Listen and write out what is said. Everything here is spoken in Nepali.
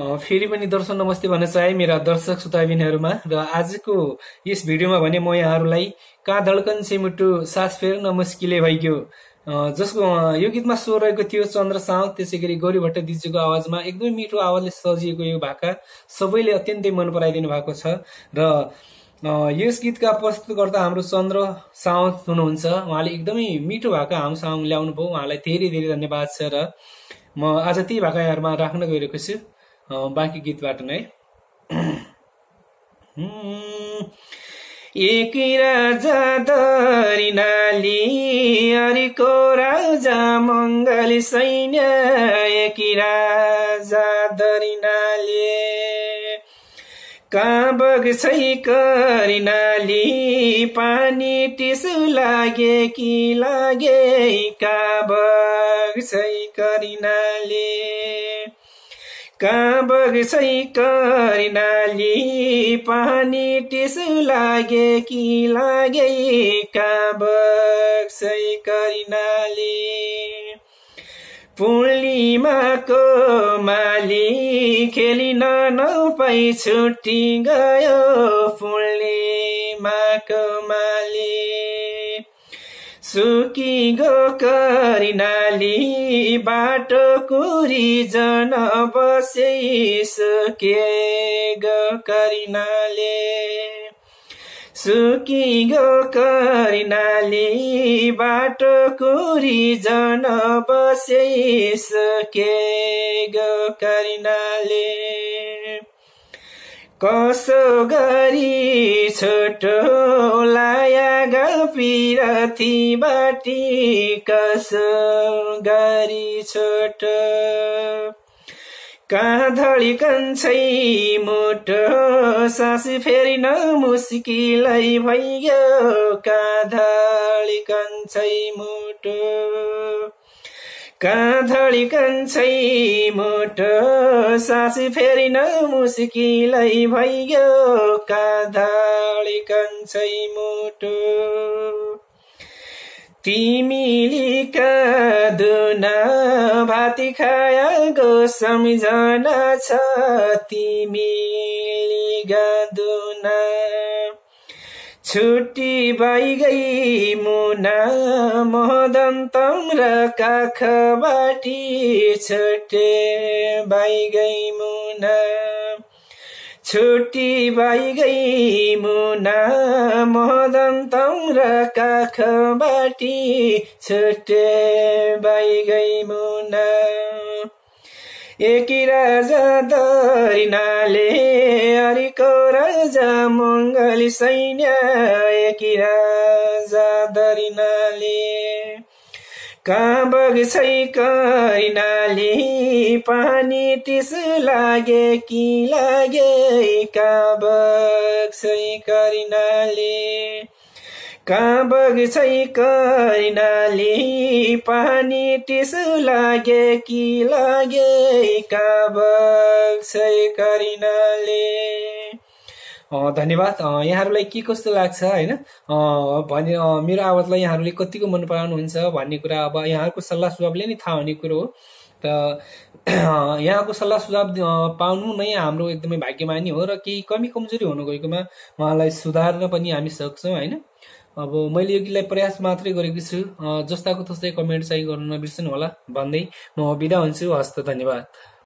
फेरि पनि दर्शन नमस्ते भन्न चाहे मेरा दर्शक श्रोताबिनहरूमा र आजको यस भिडियोमा भने म यहाँहरूलाई कहाँ धडकन से सास फेर्न मुस्किले भइगयो जसको यो गीतमा स्वर रहेको थियो चन्द्र साउ त्यसै गरी गौरी भट्टदिज्यूको आवाजमा एकदमै मिठो आवाजले सजिएको यो भाका सबैले अत्यन्तै मन पराइदिनु भएको छ र यस गीतका प्रस्तुतकर्ता हाम्रो चन्द्र साउथ हुनुहुन्छ उहाँले एकदमै मिठो भाका हामीसँग ल्याउनु भयो उहाँलाई धेरै धेरै धन्यवाद छ र म आज त्यही भाका यहाँहरूमा राख्न गइरहेको छु बाँकी गीतबाट नै एक राजा दरिनाली अरिको राजा मङ्गल सैन्य एक राजा दरिनाले कहाँ करी करिनाली पानी टिसु लागे कि लागे कहाँ करी नाली काबगसै करिनाली पानी टिस लागे कि लागे बगसै कर्णाली पूर्णिमाको माली खेलिन नौपाई छुट्टी गयो पूर्णिमाको माली सुकी गो करिनाली बाटो कुरी जन बसे सुके गो करिनाले सुकी गो करिनाली बाटो कुरी जन बसे सुके गो करिनाले कसो गरी छोटो लाया पिरथी बाटी कसो गरी छोटो कहाँ धडी कन्छै मोटो सास फेरिन मुस्किलै भइयो कहाँ धडी कन्छै मोटो काँधडी कन्छै मोटो सास फेरि मुस्किलै भइयो काँधडी कन्छै मोटो तिमीले काँदुना भाती खायाको सम्झना छ तिमीले छुट्टी भाइ गई मुना मदन काख बाटी छुट्टे भइ गई मुना छुट्टी भाइ गई मुना मदन र बाटी छुट्टे भइ गई मुना एक राजा दरिनाले हरिको राजा मङ्गली सैन्य एक राजा दरिनाले कहाँ बग्छै करिनाले, पानी तिस लागे कि लागे कहाँ बग्छै करिनाले कहाँ बग्छै कैनाली पानी टिसु लागे कि लागे कहाँ बग्छै करिनाले धन्यवाद यहाँहरूलाई के कस्तो लाग्छ होइन भने मेरो आवाजलाई यहाँहरूले कतिको मन पराउनुहुन्छ भन्ने कुरा अब यहाँहरूको सल्लाह सुझावले नै थाहा हुने कुरो हो त यहाँको सल्लाह सुझाव पाउनु नै हाम्रो एकदमै भाग्यमानी हो र केही कमी कमजोरी हुनु गएकोमा उहाँलाई सुधार्न पनि हामी सक्छौँ होइन अब मैले यो गीतलाई प्रयास मात्रै गरेको छु जस्ताको तस्तै कमेन्ट चाहिँ गर्नु नबिर्सनु होला भन्दै म बिदा हुन्छु हस्त धन्यवाद